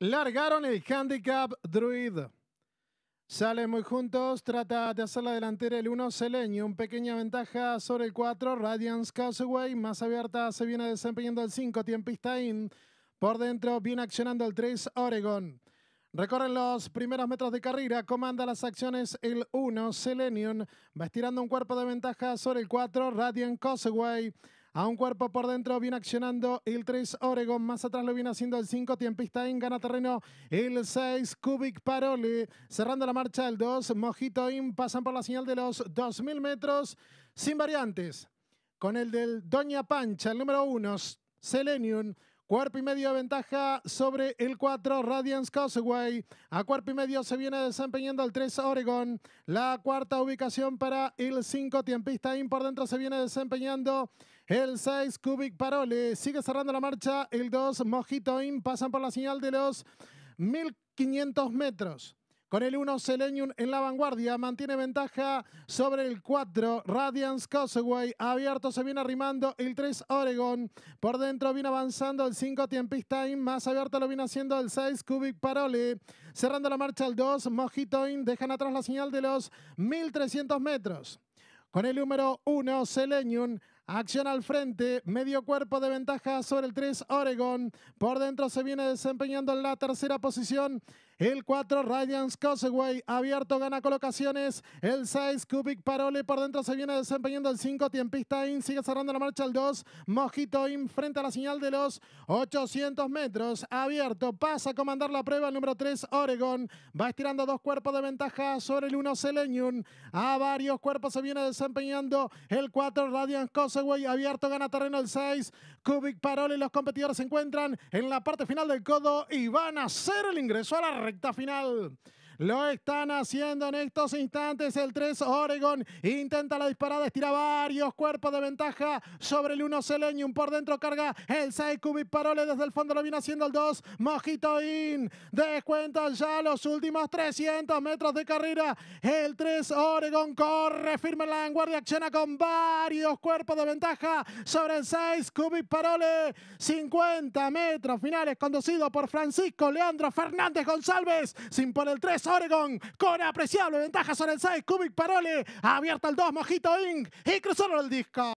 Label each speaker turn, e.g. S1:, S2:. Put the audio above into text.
S1: Largaron el handicap Druid. sale muy juntos, trata de hacer la delantera el 1 Selenium, pequeña ventaja sobre el 4, Radiance Causeway, más abierta se viene desempeñando el 5, Tiempista In, por dentro viene accionando el 3, Oregon. Recorren los primeros metros de carrera, comanda las acciones el 1, Selenium, va estirando un cuerpo de ventaja sobre el 4, Radiant Causeway. A un cuerpo por dentro viene accionando el 3 Oregon. Más atrás lo viene haciendo el 5 Tiempista In. Gana terreno el 6 Cubic Paroli. Cerrando la marcha el 2 Mojito In. Pasan por la señal de los 2.000 metros sin variantes. Con el del Doña Pancha, el número 1, Selenium. Cuerpo y medio de ventaja sobre el 4 Radiance Causeway. A cuerpo y medio se viene desempeñando el 3 Oregon. La cuarta ubicación para el 5 Tiempista In por dentro se viene desempeñando el 6 Cubic Parole. Sigue cerrando la marcha el 2 Mojito In. Pasan por la señal de los 1500 metros. Con el 1, Selenium en la vanguardia, mantiene ventaja sobre el 4, Radiance Causeway. Abierto se viene arrimando el 3, Oregon. Por dentro viene avanzando el 5, Tiempista Time. Más abierto lo viene haciendo el 6, Cubic Parole. Cerrando la marcha el 2, Mojitoin. Dejan atrás la señal de los 1300 metros. Con el número 1, Selenium. Acción al frente, medio cuerpo de ventaja sobre el 3 Oregon. Por dentro se viene desempeñando en la tercera posición el 4, Radiance Causeway abierto, gana colocaciones. El 6, Cubic Parole, por dentro se viene desempeñando el 5, Tiempista In, sigue cerrando la marcha el 2. Mojito In, frente a la señal de los 800 metros, abierto, pasa a comandar la prueba el número 3, Oregon. Va estirando dos cuerpos de ventaja sobre el 1, Selenium. A varios cuerpos se viene desempeñando el 4, Radiance Causeway, abierto, gana terreno el 6. Cubic Parole, los competidores se encuentran en la parte final del codo y van a hacer el ingreso a la recta final lo están haciendo en estos instantes. El 3 Oregon intenta la disparada, estira varios cuerpos de ventaja sobre el 1 Selenium. Por dentro carga el 6 Cubic Parole desde el fondo. Lo viene haciendo el 2 Mojito In. Descuentan ya los últimos 300 metros de carrera. El 3 Oregon corre firme en la vanguardia. Acciona con varios cuerpos de ventaja sobre el 6 Cubic Parole. 50 metros finales conducido por Francisco Leandro Fernández González. Sin por el 3 Oregon con apreciable ventaja sobre el side Cubic Parole. Abierta el 2 Mojito Inc. Y cruzaron el disco.